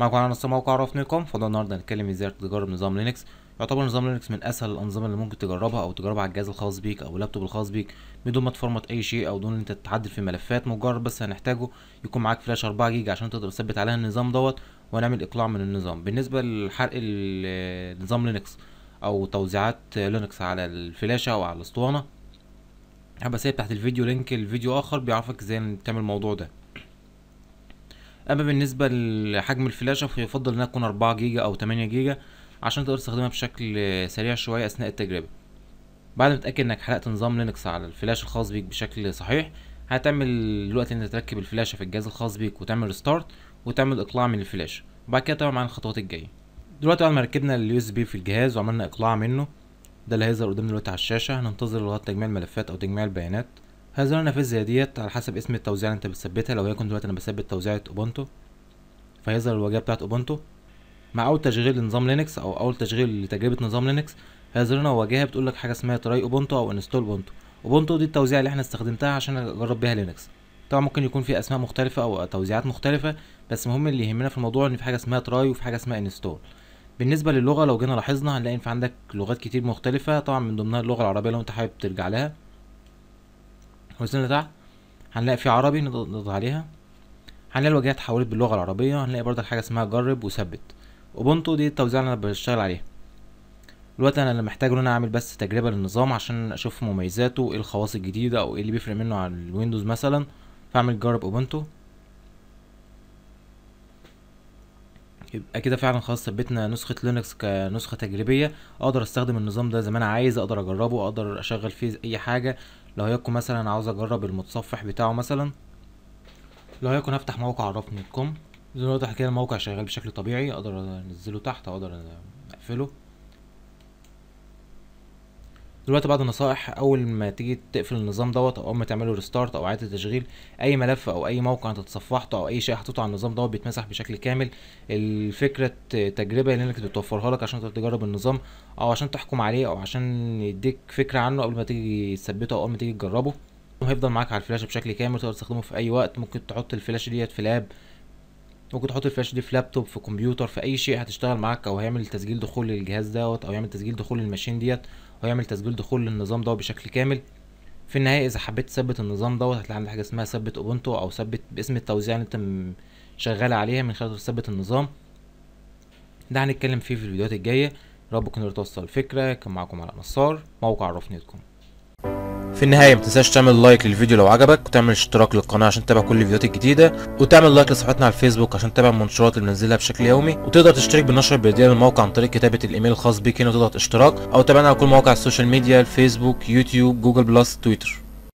معكم على نصر موقع عرف كوم فضل النهارده هنتكلم ازاي تجرب نظام لينكس يعتبر نظام لينكس من اسهل الانظمه اللي ممكن تجربها او تجربها على الجهاز الخاص بيك او اللابتوب الخاص بيك بدون ما تفرمت اي شيء او دون انت تتعدل في ملفات مجرد بس هنحتاجه يكون معاك فلاش 4 جيجا عشان تقدر تثبت عليها النظام دوت ونعمل اقلاع من النظام بالنسبه لحرق نظام لينكس او توزيعات لينكس على الفلاشه او على الاسطوانه هبقى سايب تحت الفيديو لينك لفيديو اخر بيعرفك ازاي تعمل الموضوع ده اما بالنسبه لحجم الفلاشه فيفضل انها تكون 4 جيجا او 8 جيجا عشان تقدر تستخدمها بشكل سريع شويه اثناء التجربه بعد ما تتاكد انك حلقت نظام لينكس على الفلاش الخاص بيك بشكل صحيح هتعمل الوقت انك تركب الفلاشه في الجهاز الخاص بيك وتعمل ريستارت وتعمل اقلاع من الفلاشه وبعد كده تابع معانا الخطوات الجايه دلوقتي بعد ما ركبنا اليو اس بي في الجهاز وعملنا اقلاع منه ده اللي هيظهر قدامنا دلوقتي على الشاشه هننتظر لغايه تجميع الملفات او تجميع البيانات هنزرع النافذة ديت على حسب اسم التوزيع اللي انت بتثبتها لو كنت دلوقتي انا بثبت توزيعة اوبونتو فهيظهر الواجهة بتاعت اوبونتو مع اول تشغيل لنظام لينكس او اول تشغيل لتجربة نظام لينكس هيظهر لنا واجهة بتقول لك حاجة اسمها تراي اوبونتو او انستول اوبونتو اوبونتو دي التوزيع اللي احنا استخدمتها عشان اجرب بيها لينكس طبعا ممكن يكون في اسماء مختلفة او توزيعات مختلفة بس المهم اللي يهمنا في الموضوع ان في حاجة اسمها تراي وفي حاجة اسمها انستول بالنسبة للغة لو جينا لاحظنا هنلاقي ان في عندك لغات كتير مختلفة طبعا من ضمنها اللغة العربية لو انت حابب ترجع لها وزن نزلنا تحت هنلاقي في عربي نضغط عليها هنلاقي الواجهه اتحولت باللغه العربيه هنلاقي برضك حاجه اسمها جرب وثبت اوبونتو دي التوزيع اللي انا بشتغل عليها دلوقتي انا اللي محتاجه ان انا اعمل بس تجربه للنظام عشان اشوف مميزاته ايه الخواص الجديده او ايه اللي بيفرق منه عن الويندوز مثلا فاعمل جرب اوبونتو يبقى كده فعلا خلاص ثبتنا نسخه لينكس كنسخه تجريبيه اقدر استخدم النظام ده زي ما انا عايز اقدر اجربه اقدر اشغل فيه اي حاجه لو هيكون مثلا عاوز اجرب المتصفح بتاعه مثلا لو هيكون هفتح موقع عرفني دوت كوم زي ما واضح كده الموقع شغال بشكل طبيعي اقدر انزله تحت اقدر اقفله دلوقتي بعض النصائح اول ما تيجي تقفل النظام دوت او اما تعمله ريستارت او اعاده تشغيل اي ملف او اي موقع انت تصفحته او اي شيء حطيته على النظام دوت بيتمسح بشكل كامل الفكره التجربه اللي انا كنت بتوفرها لك عشان تقدر تجرب النظام او عشان تحكم عليه او عشان يديك فكره عنه قبل ما تيجي تثبته او اما تيجي تجربه هيفضل معاك على الفلاشه بشكل كامل تقدر تستخدمه في اي وقت ممكن تحط الفلاشه ديت في لاب ممكن تحط الفلاش دي في لابتوب في كمبيوتر في اي شيء هتشتغل معاك او هيعمل تسجيل دخول للجهاز دوت او يعمل تسجيل دخول للماشين ديت او يعمل تسجيل دخول للنظام دوت بشكل كامل في النهايه اذا حبيت تثبت النظام دوت هتلاقي عندك حاجه اسمها ثبت اوبونتو او ثبت باسم التوزيع اللي انت شغال عليها من خلال تثبت النظام ده هنتكلم فيه في الفيديوهات الجايه رب تكونوا توصل الفكره كان معاكم على نصار موقع رفنيتكم في النهايه ما تنساش تعمل لايك للفيديو لو عجبك وتعمل اشتراك للقناه عشان تتابع كل الفيديوهات الجديده وتعمل لايك لصفحتنا على الفيسبوك عشان تتابع المنشورات اللي بننزلها بشكل يومي وتقدر تشترك بالنشر البريديه للموقع عن طريق كتابه الايميل الخاص بيك هنا وتضغط اشتراك او تابعنا على كل مواقع السوشيال ميديا الفيسبوك يوتيوب جوجل بلس تويتر